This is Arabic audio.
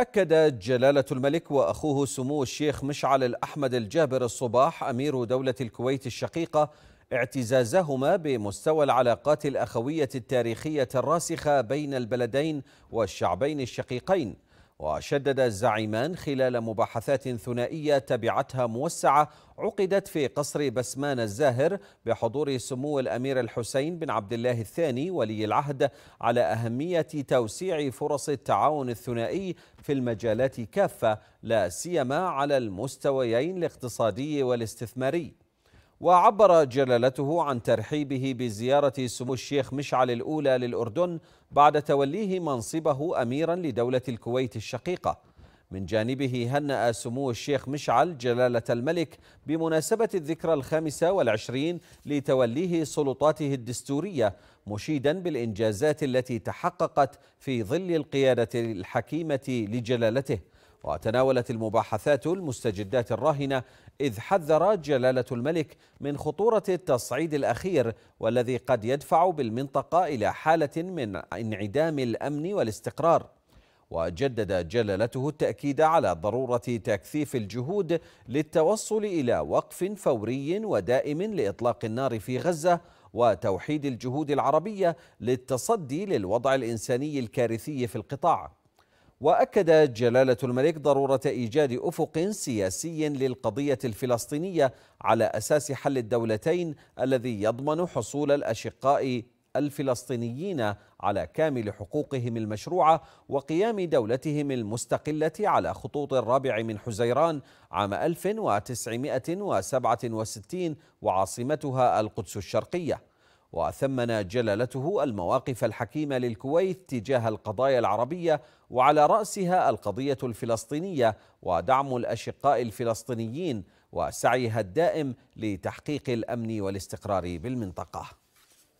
أكد جلالة الملك وأخوه سمو الشيخ مشعل الأحمد الجابر الصباح أمير دولة الكويت الشقيقة اعتزازهما بمستوى العلاقات الأخوية التاريخية الراسخة بين البلدين والشعبين الشقيقين وشدد الزعيمان خلال مباحثات ثنائية تبعتها موسعة عقدت في قصر بسمان الزاهر بحضور سمو الأمير الحسين بن عبد الله الثاني ولي العهد على أهمية توسيع فرص التعاون الثنائي في المجالات كافة لا سيما على المستويين الاقتصادي والاستثماري وعبر جلالته عن ترحيبه بزيارة سمو الشيخ مشعل الأولى للأردن بعد توليه منصبه أميرا لدولة الكويت الشقيقة من جانبه هنأ سمو الشيخ مشعل جلالة الملك بمناسبة الذكرى الخامسة والعشرين لتوليه سلطاته الدستورية مشيدا بالإنجازات التي تحققت في ظل القيادة الحكيمة لجلالته وتناولت المباحثات المستجدات الراهنة إذ حذر جلالة الملك من خطورة التصعيد الأخير والذي قد يدفع بالمنطقة إلى حالة من انعدام الأمن والاستقرار وجدد جلالته التأكيد على ضرورة تكثيف الجهود للتوصل إلى وقف فوري ودائم لإطلاق النار في غزة وتوحيد الجهود العربية للتصدي للوضع الإنساني الكارثي في القطاع واكد جلاله الملك ضروره ايجاد افق سياسي للقضيه الفلسطينيه على اساس حل الدولتين الذي يضمن حصول الاشقاء الفلسطينيين على كامل حقوقهم المشروعه وقيام دولتهم المستقله على خطوط الرابع من حزيران عام 1967 وعاصمتها القدس الشرقيه وثمن جلالته المواقف الحكيمه للكويت تجاه القضايا العربيه وعلى راسها القضيه الفلسطينيه ودعم الاشقاء الفلسطينيين وسعيها الدائم لتحقيق الامن والاستقرار بالمنطقه